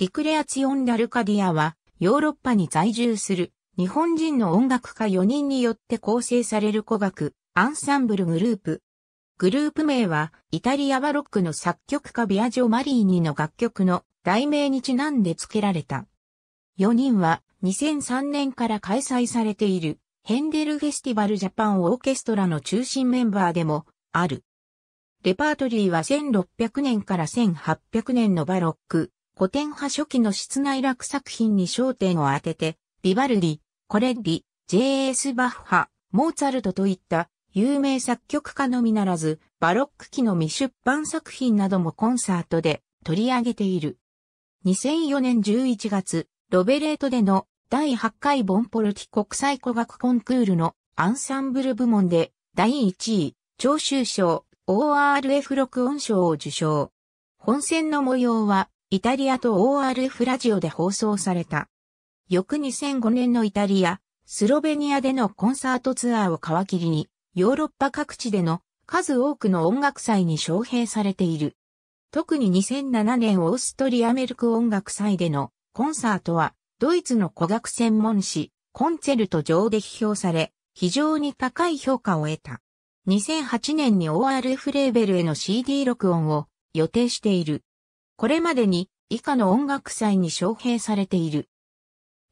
リクレアツィオン・ダルカディアは、ヨーロッパに在住する、日本人の音楽家4人によって構成される古楽、アンサンブルグループ。グループ名は、イタリアバロックの作曲家ビアジョ・マリーニの楽曲の題名にちなんで付けられた。4人は、2003年から開催されている、ヘンデルフェスティバルジャパンオーケストラの中心メンバーでも、ある。レパートリーは1600年から1800年のバロック、古典派初期の室内楽作品に焦点を当てて、ビバルディ、コレッリ、J.S. バッハ、モーツァルトといった有名作曲家のみならず、バロック期の未出版作品などもコンサートで取り上げている。2004年11月、ロベレートでの第8回ボンポルティ国際古学コンクールのアンサンブル部門で第1位、聴衆賞 ORF 録音賞を受賞。本選の模様はイタリアと ORF ラジオで放送された。翌2005年のイタリア、スロベニアでのコンサートツアーを皮切りに、ヨーロッパ各地での数多くの音楽祭に招聘されている。特に2007年オーストリアメルク音楽祭でのコンサートは、ドイツの古楽専門誌、コンツェルト上で批評され、非常に高い評価を得た。2008年に ORF レーベルへの CD 録音を予定している。これまでに以下の音楽祭に招聘されている。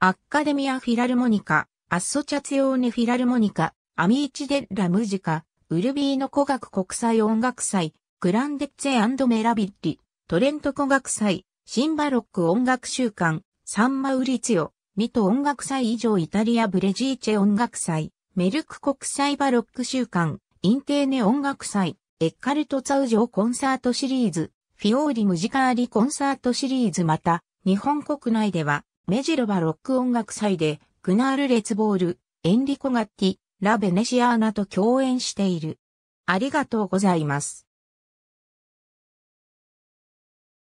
アッカデミア・フィラルモニカ、アッソチャツヨーネ・フィラルモニカ、アミーチ・デ・ラ・ムジカ、ウルビーノ古学国際音楽祭、グランデッツェメラビッリ、トレント古学祭、シンバロック音楽週間、サンマウリツヨ、ミト音楽祭以上イタリアブレジーチェ音楽祭、メルク国際バロック週間、インテーネ音楽祭、エッカルト・ツァウジョコンサートシリーズ、フィオーリムジカーリコンサートシリーズまた、日本国内では、メジロバロック音楽祭で、グナール・レツボール、エンリコ・ガッティ、ラ・ベネシアーナと共演している。ありがとうございます。